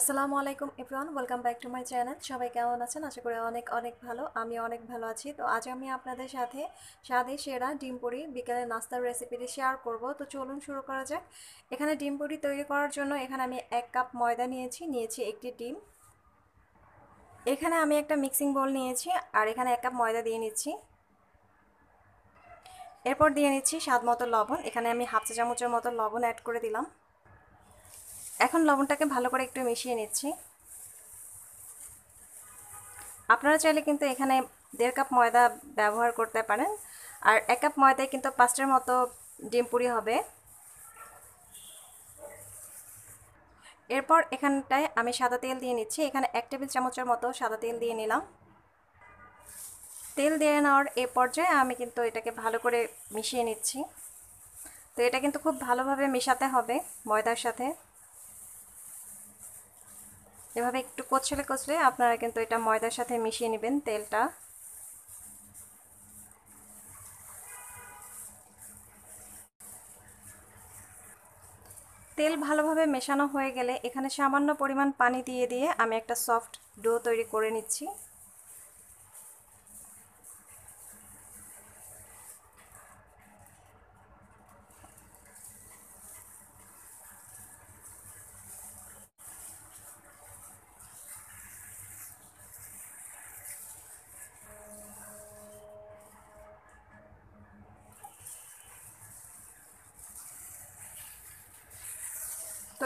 আসসালামু আলাইকুম everyone welcome back to my channel সবাই কেমন আছেন আশা করি অনেক অনেক ভালো আমি অনেক ভালো আছি তো আজ আমি আপনাদের সাথে স্বাদে সেরা ডিম পুরি বিকেলের নাস্তার রেসিপিটি শেয়ার করব তো চলুন শুরু করা যাক এখানে ডিম পুরি তৈরি করার জন্য এখানে আমি এক কাপ ময়দা নিয়েছি নিয়েছি একটি ডিম এখানে আমি একটা মিক্সিং বোল নিয়েছি আর এখানে এক কাপ ময়দা দিয়ে নিচ্ছি এরপর দিয়ে নিচ্ছি স্বাদ মতো লবণ এখানে আমি হাফ চা চামচের মতো লবণ অ্যাড করে দিলাম এখন লবণটাকে ভালো করে একটু মিশিয়ে নিচ্ছি আপনারা চাইলে কিন্তু এখানে দেড় কাপ ময়দা ব্যবহার করতে পারেন আর এক কাপ ময়দায় কিন্তু পাঁচটার মতো ডিম পুরি হবে এরপর এখানটায় আমি সাদা তেল দিয়ে নিচ্ছি এখানে এক টেবিল চামচের মতো সাদা তেল দিয়ে নিলাম তেল দিয়ে নেওয়ার এ পর্যায়ে আমি কিন্তু এটাকে ভালো করে মিশিয়ে নিচ্ছি তো এটা কিন্তু খুব ভালোভাবে মেশাতে হবে ময়দার সাথে এভাবে একটু কচলে কচলে আপনারা কিন্তু এটা ময়দার সাথে মিশিয়ে নেবেন তেলটা তেল ভালোভাবে মেশানো হয়ে গেলে এখানে সামান্য পরিমাণ পানি দিয়ে দিয়ে আমি একটা সফট ডো তৈরি করে নিচ্ছি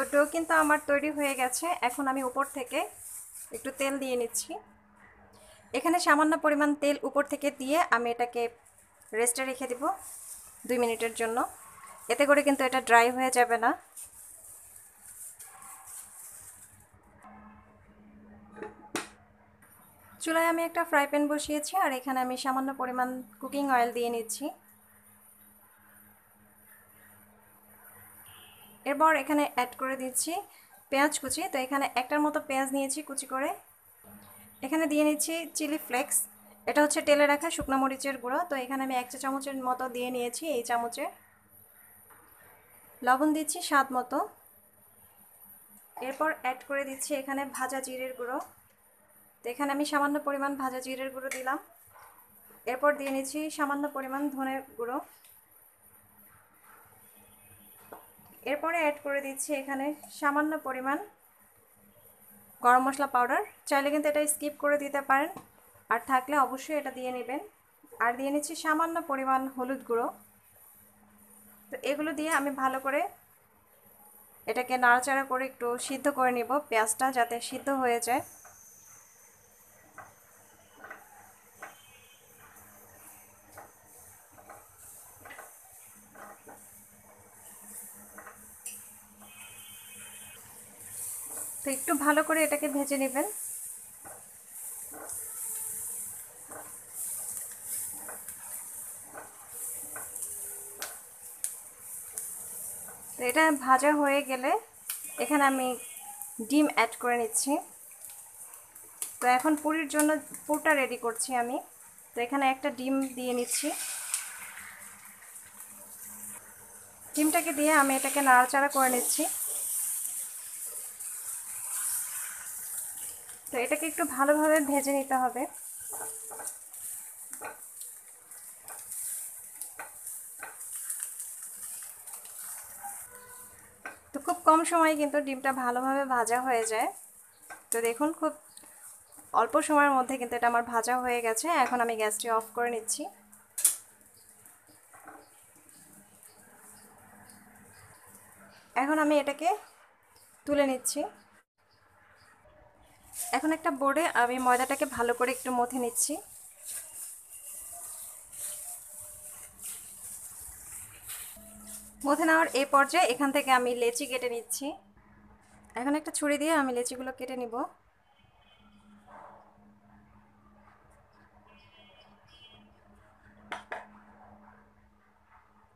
তো ডো কিন্তু আমার তৈরি হয়ে গেছে এখন আমি উপর থেকে একটু তেল দিয়ে নিচ্ছি এখানে সামান্য পরিমাণ তেল উপর থেকে দিয়ে আমি এটাকে রেস্টে রেখে দিব দুই মিনিটের জন্য এতে করে কিন্তু এটা ড্রাই হয়ে যাবে না চুলায় আমি একটা ফ্রাই প্যান বসিয়েছি আর এখানে আমি সামান্য পরিমাণ কুকিং অয়েল দিয়ে নিচ্ছি এরপর এখানে অ্যাড করে দিচ্ছি পেঁয়াজ কুচি তো এখানে একটার মতো পেঁয়াজ নিয়েছি কুচি করে এখানে দিয়ে নিচ্ছি চিলি ফ্লেক্স এটা হচ্ছে তেলে রাখা শুকনো মরিচের গুঁড়ো তো এখানে আমি এক চা চামচের মতো দিয়ে নিয়েছি এই চামচে লবণ দিচ্ছি স্বাদ মতো এরপর অ্যাড করে দিচ্ছি এখানে ভাজা জিরের গুঁড়ো তো এখানে আমি সামান্য পরিমাণ ভাজা জিরের গুঁড়ো দিলাম এরপর দিয়ে নিচ্ছি সামান্য পরিমাণ ধনে গুঁড়ো এরপরে অ্যাড করে দিচ্ছি এখানে সামান্য পরিমাণ গরম মশলা পাউডার চাইলে কিন্তু এটা স্কিপ করে দিতে পারেন আর থাকলে অবশ্যই এটা দিয়ে নেবেন আর দিয়ে নিচ্ছি সামান্য পরিমাণ হলুদ গুঁড়ো তো এগুলো দিয়ে আমি ভালো করে এটাকে নাড়াচাড়া করে একটু সিদ্ধ করে নেব পেঁয়াজটা যাতে সিদ্ধ হয়ে যায় তো একটু ভালো করে এটাকে ভেজে নেবেন তো এটা ভাজা হয়ে গেলে এখানে আমি ডিম অ্যাড করে নিচ্ছি তো এখন পুরীর জন্য পুরটা রেডি করছি আমি তো এখানে একটা ডিম দিয়ে নিচ্ছি ডিমটাকে দিয়ে আমি এটাকে নাড়াচাড়া করে নিচ্ছি তো এটাকে একটু ভালোভাবে ভেজে নিতে হবে তো খুব কম সময়ে কিন্তু ডিমটা ভালোভাবে ভাজা হয়ে যায় তো দেখুন খুব অল্প সময়ের মধ্যে কিন্তু এটা আমার ভাজা হয়ে গেছে এখন আমি গ্যাসটি অফ করে নিচ্ছি এখন আমি এটাকে তুলে নিচ্ছি এখন একটা বোর্ডে আমি ময়দাটাকে ভালো করে একটু মথে নিচ্ছি মথে নেওয়ার এ পর্যায়ে এখান থেকে আমি লেচি কেটে নিচ্ছি এখন একটা ছুরি দিয়ে আমি লেচিগুলো কেটে নিব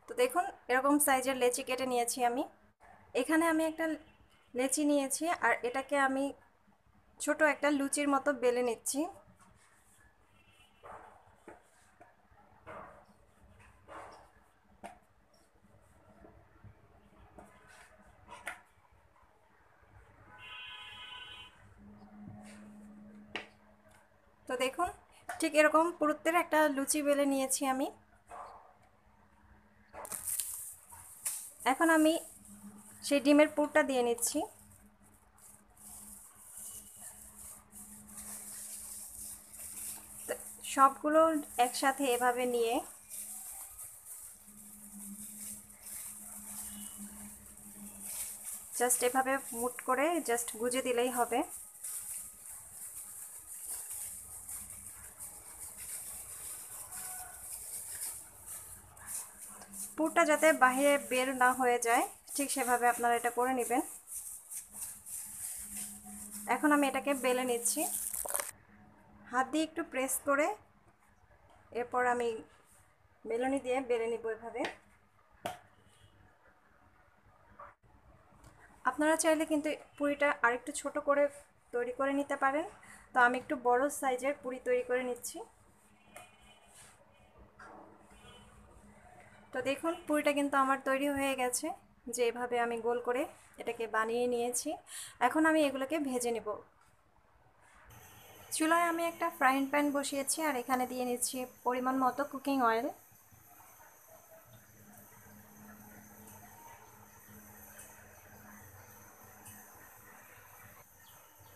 তো দেখুন এরকম সাইজের লেচি কেটে নিয়েছি আমি এখানে আমি একটা লেচি নিয়েছি আর এটাকে আমি ছোট একটা লুচির মতো বেলে নিচ্ছি তো দেখুন ঠিক এরকম পুরুত্বের একটা লুচি বেলে নিয়েছি আমি এখন আমি সেই ডিমের পুরটা দিয়ে নিচ্ছি সবগুলো একসাথে এভাবে নিয়ে জাস্ট এভাবে মুট করে জাস্ট গুজে দিলেই হবে পুরটা যাতে বাহিরে বের না হয়ে যায় ঠিক সেভাবে আপনারা এটা করে নেবেন এখন আমি এটাকে বেলে নিচ্ছি হাত দিয়ে একটু প্রেস করে এরপর আমি মেলনি দিয়ে বেড়ে নিব এভাবে আপনারা চাইলে কিন্তু পুরিটা আরেকটু ছোট করে তৈরি করে নিতে পারেন তো আমি একটু বড় সাইজের পুরি তৈরি করে নিচ্ছি তো দেখুন পুরিটা কিন্তু আমার তৈরি হয়ে গেছে যে এভাবে আমি গোল করে এটাকে বানিয়ে নিয়েছি এখন আমি এগুলোকে ভেজে নেব চুলায় আমি একটা ফ্রাইং প্যান বসিয়েছি আর এখানে দিয়ে নিচ্ছি পরিমাণ মতো কুকিং অয়েল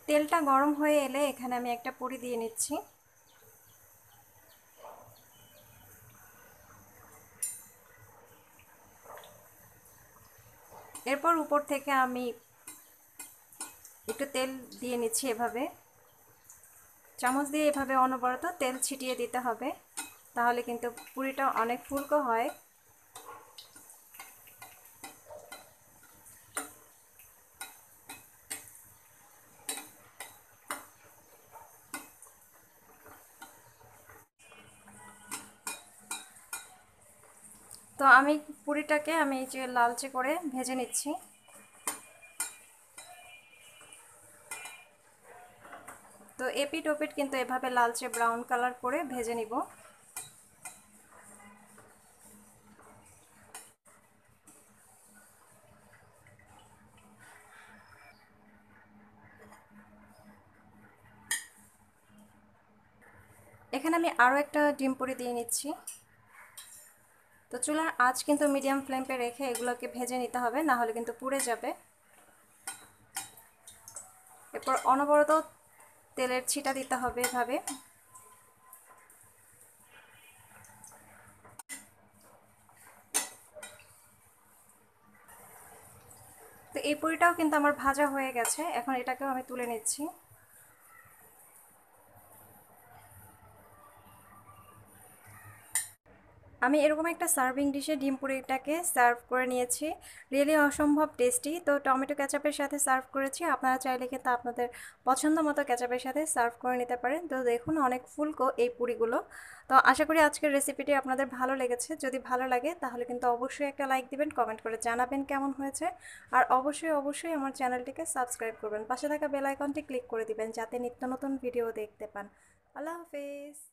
তেলটা গরম হয়ে এলে এখানে আমি একটা পুরি দিয়ে নিচ্ছি এরপর উপর থেকে আমি একটু তেল দিয়ে নিচ্ছি এভাবে চামচ দিয়ে এভাবে অনবরত তেল ছিটিয়ে দিতে হবে তাহলে কিন্তু পুরিটা অনেক ফুলকো হয় তো আমি পুরিটাকে আমি যে লালচে করে ভেজে নিচ্ছি এপিট ওপিট কিন্তু এভাবে লালচে ব্রাউন কালার করে ভেজে নিব এখানে আমি আরও একটা ডিম পরে দিয়ে নিচ্ছি তো চুলার আজ কিন্তু মিডিয়াম ফ্লেমে রেখে এগুলোকে ভেজে নিতে হবে না হলে কিন্তু পুড়ে যাবে এরপর অনবরত তেলের ছিটা দিতে হবে এভাবে তো এই পুরিটাও কিন্তু আমার ভাজা হয়ে গেছে এখন এটাকেও আমি তুলে নিচ্ছি আমি এরকম একটা সার্ভিং ডিশে ডিম পুরিটাকে সার্ভ করে নিয়েছি রিয়েলি অসম্ভব টেস্টি তো টমেটো ক্যাচাপের সাথে সার্ভ করেছি আপনারা চাইলে কিন্তু আপনাদের পছন্দ মতো ক্যাচাপের সাথে সার্ভ করে নিতে পারেন তো দেখুন অনেক ফুলকো এই পুরিগুলো তো আশা করি আজকের রেসিপিটি আপনাদের ভালো লেগেছে যদি ভালো লাগে তাহলে কিন্তু অবশ্যই একটা লাইক দিবেন কমেন্ট করে জানাবেন কেমন হয়েছে আর অবশ্যই অবশ্যই আমার চ্যানেলটিকে সাবস্ক্রাইব করবেন পাশে থাকা বেলাইকনটি ক্লিক করে দিবেন যাতে নিত্য নতুন ভিডিও দেখতে পান আল্লাহ হাফিজ